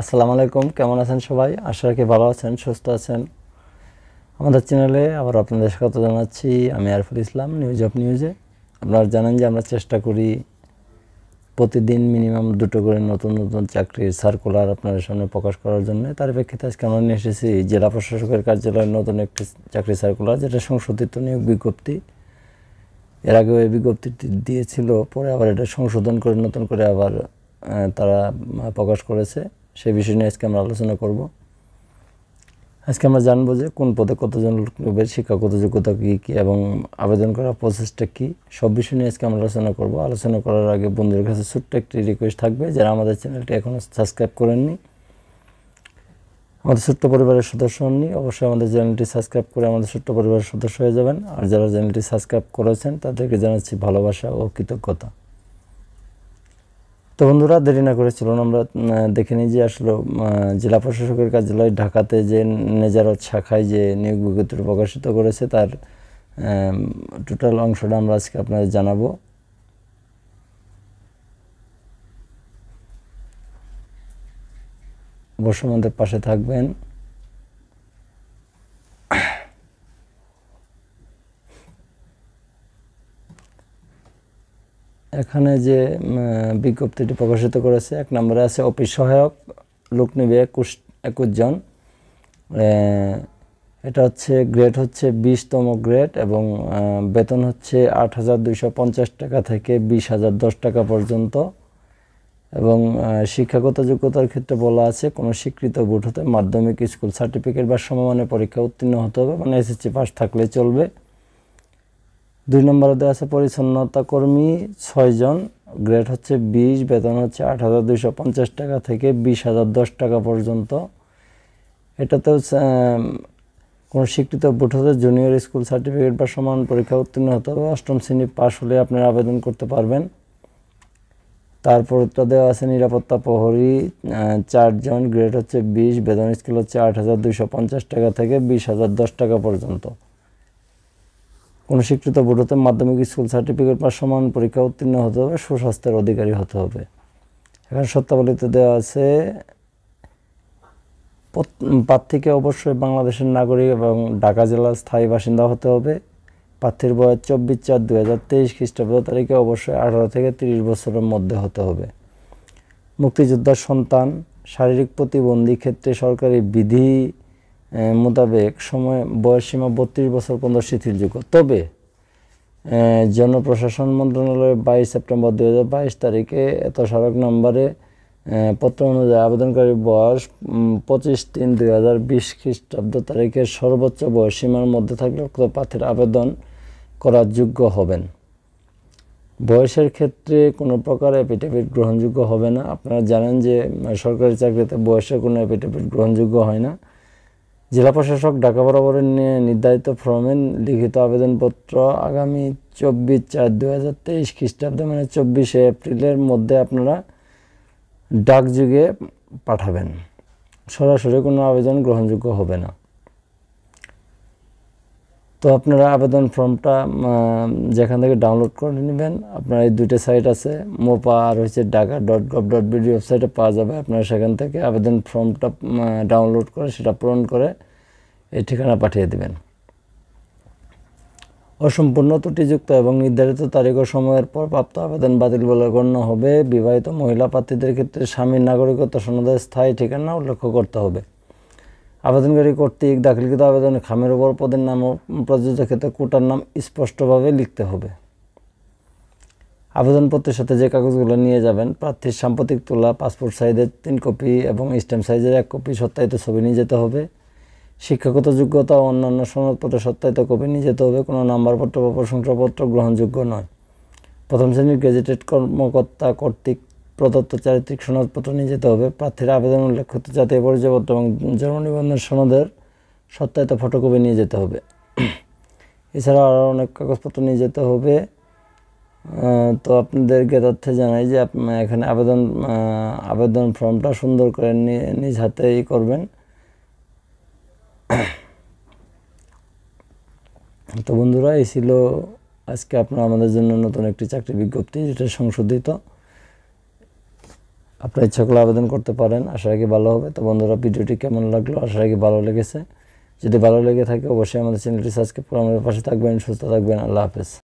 আসসালামু আলাইকুম কেমন আছেন সবাই আশা রাখি ভালো আছেন সুস্থ আছেন আমাদের চ্যানেলে আবার আপনাদের স্বাগত জানাচ্ছি আমি আরফুল ইসলাম নিউজ অফ নিউজে আপনারা জানেন যে আমরা চেষ্টা করি প্রতিদিন মিনিমাম দুটো করে নতুন নতুন চাকরির সার্কুলার আপনাদের সামনে প্রকাশ করার জন্য তার প্রেক্ষিতে আজকে আমরা নিয়ে এসেছি জেলা প্রশাসকের কার্যালয়ের নতুন একটি চাকরি সার্কুলার যেটা সংশোধিত নিয়োগ বিজ্ঞপ্তি এর আগে ওই বিজ্ঞপ্তিটি দিয়েছিল পরে আবার এটা সংশোধন করে নতুন করে আবার তারা প্রকাশ করেছে সেই বিষয় নিয়ে আজকে আমরা আলোচনা করব আজকে আমরা জানবো যে কোন পদে কতজন লোকের শিক্ষাগত যোগ্যতা কী কী এবং আবেদন করার প্রসেসটা কী সব বিষয় নিয়ে আজকে আমরা আলোচনা করব আলোচনা করার আগে বন্ধুদের কাছে ছোট্ট একটি রিকোয়েস্ট থাকবে যারা আমাদের চ্যানেলটি এখনও সাবস্ক্রাইব করেননি আমাদের ছোট্ট পরিবারের সদস্য হননি অবশ্যই আমাদের চ্যানেলটি সাবস্ক্রাইব করে আমাদের ছোট্ট পরিবারের সদস্য হয়ে যাবেন আর যারা চ্যানেলটি সাবস্ক্রাইব করেছেন তাদেরকে জানাচ্ছি ভালোবাসা ও কৃতজ্ঞতা তো বন্ধুরা দেরি না করে চলুন আমরা দেখে নিই যে আসলে জেলা প্রশাসকের কার্যালয় ঢাকাতে যে নেজারত শাখায় যে নিয়োগ বিজ্ঞপ্তি প্রকাশিত করেছে তার টোটাল অংশটা আমরা আজকে আপনাদের জানাবো বসুমন্ত্রের পাশে থাকবেন এখানে যে বিজ্ঞপ্তিটি প্রকাশিত করেছে এক নম্বরে আছে অফিস সহায়ক লোক নেবে একুশ একুশ জন এটা হচ্ছে গ্রেড হচ্ছে বিশতম গ্রেড এবং বেতন হচ্ছে আট হাজার দুইশো পঞ্চাশ টাকা থেকে বিশ হাজার দশ টাকা পর্যন্ত এবং শিক্ষাগত যোগ্যতার ক্ষেত্রে বলা আছে কোনো স্বীকৃত বোর্ড হতে মাধ্যমিক স্কুল সার্টিফিকেট বা সমমানের পরীক্ষা উত্তীর্ণ হতে হবে মানে এসএসসি পাস থাকলে চলবে দুই নম্বরে দেওয়া আছে পরিচ্ছন্নতা কর্মী ছয়জন গ্রেড হচ্ছে বিশ বেতন হচ্ছে আট হাজার দুইশো পঞ্চাশ টাকা থেকে বিশ হাজার দশ টাকা পর্যন্ত এটাতেও কোনো স্বীকৃত বুট হতে জুনিয়র স্কুল সার্টিফিকেট বা সমান পরীক্ষা উত্তীর্ণ হতে হবে অষ্টম শ্রেণী পাশ হলে আপনারা আবেদন করতে পারবেন তারপরটা দেওয়া আছে নিরাপত্তা প্রহরী চারজন গ্রেড হচ্ছে বিশ বেতন স্কেল হচ্ছে আট হাজার পঞ্চাশ টাকা থেকে বিশ হাজার দশ টাকা পর্যন্ত কোনো স্বীকৃত বোর্ড হতে মাধ্যমিক স্কুল সার্টিফিকেট বা সমান পরীক্ষা উত্তীর্ণ হতে হবে সুস্বাস্থ্যের অধিকারী হতে হবে এখানে সত্যাবলিতে দেওয়া আছে প্রার্থীকে অবশ্যই বাংলাদেশের নাগরিক এবং ঢাকা জেলার স্থায়ী বাসিন্দা হতে হবে প্রার্থীর বয়স চব্বিশ চার দু হাজার তেইশ খ্রিস্টাব্দ তারিখে অবশ্যই আঠারো থেকে তিরিশ বছরের মধ্যে হতে হবে মুক্তিযোদ্ধার সন্তান শারীরিক প্রতিবন্ধী ক্ষেত্রে সরকারি বিধি মোতাবেক সময় বয়সসীমা বত্রিশ বছর পর্যন্ত শিথিলযোগ্য তবে জনপ্রশাসন মন্ত্রণালয়ের বাইশ সেপ্টেম্বর দু তারিখে এত সড়ক নম্বরে পত্র অনুযায়ী আবেদনকারী বয়স পঁচিশ তিন দুই হাজার বিশ খ্রিস্টাব্দ তারিখে সর্বোচ্চ বয়সসীমার মধ্যে থাকলে উক্ত প্রার্থীর আবেদন করার যোগ্য হবেন বয়সের ক্ষেত্রে কোনো প্রকার এপিডেভিট গ্রহণযোগ্য হবে না আপনারা জানেন যে সরকারি চাকরিতে বয়সের কোনো এপিডেভিট গ্রহণযোগ্য হয় না জেলা প্রশাসক ঢাকা নিয়ে নির্ধারিত ফর্মে লিখিত আবেদনপত্র আগামী চব্বিশ চার দু হাজার তেইশ খ্রিস্টাব্দে মানে চব্বিশে এপ্রিলের মধ্যে আপনারা ডাকযুগে পাঠাবেন সরাসরি কোনো আবেদন গ্রহণযোগ্য হবে না তো আপনারা আবেদন ফর্মটা যেখান থেকে ডাউনলোড করে নেবেন আপনার এই দুইটা সাইট আছে মোপা আর হচ্ছে ডাকা ডট গভ ডট বিডি ওয়েবসাইটে পাওয়া যাবে আপনারা সেখান থেকে আবেদন ফর্মটা ডাউনলোড করে সেটা পূরণ করে এই ঠিকানা পাঠিয়ে দেবেন অসম্পূর্ণ ত্রুটিযুক্ত এবং নির্ধারিত তারিখ ও সময়ের পর প্রাপ্ত আবেদন বাতিল বলে গণ্য হবে বিবাহিত মহিলা প্রার্থীদের ক্ষেত্রে স্বামীর নাগরিকত্ব সনদের স্থায়ী ঠিকানা উল্লেখ করতে হবে আবেদনকারী কর্তৃক দাখিলকৃত আবেদনে খামের ওপর পদের নাম ও প্রযোজ্য ক্ষেত্রে কোটার নাম স্পষ্টভাবে লিখতে হবে আবেদনপত্রের সাথে যে কাগজগুলো নিয়ে যাবেন প্রার্থীর সাম্প্রতিক তোলা পাসপোর্ট সাইজের তিন কপি এবং স্ট্যাম্প সাইজের এক কপি সত্যায়িত ছবি নিয়ে যেতে হবে শিক্ষাগত যোগ্যতা ও অন্যান্য সনদপত্র সত্যায়িত কপি নিয়ে যেতে হবে কোনো নাম্বারপত্র বা প্রশংসাপত্র গ্রহণযোগ্য নয় প্রথম শ্রেণীর গ্যাজেটেড কর্মকর্তা কর্তৃক প্রদত্ত চারিত্রিক সনদপত্র নিয়ে যেতে হবে প্রার্থীর আবেদন করতে জাতীয় পরিচয়পত্র এবং জন্ম নিবন্ধন সনদের সত্যায়িত ফটোকপি নিয়ে যেতে হবে এছাড়া আরও অনেক কাগজপত্র নিয়ে যেতে হবে তো আপনাদেরকে তথ্যে জানাই যে এখানে আবেদন আবেদন ফর্মটা সুন্দর করে নিজ হাতেই করবেন তো বন্ধুরা এই ছিল আজকে আপনারা আমাদের জন্য নতুন একটি চাকরি বিজ্ঞপ্তি যেটা সংশোধিত আপনার ইচ্ছা করলে আবেদন করতে পারেন আশা রাখি ভালো হবে তো বন্ধুরা ভিডিওটি কেমন লাগলো আশা রাখি ভালো লেগেছে যদি ভালো লেগে থাকে অবশ্যই আমাদের চ্যানেলটি সাবস্ক্রাইব করে আমাদের পাশে থাকবেন সুস্থ থাকবেন আল্লাহ হাফেজ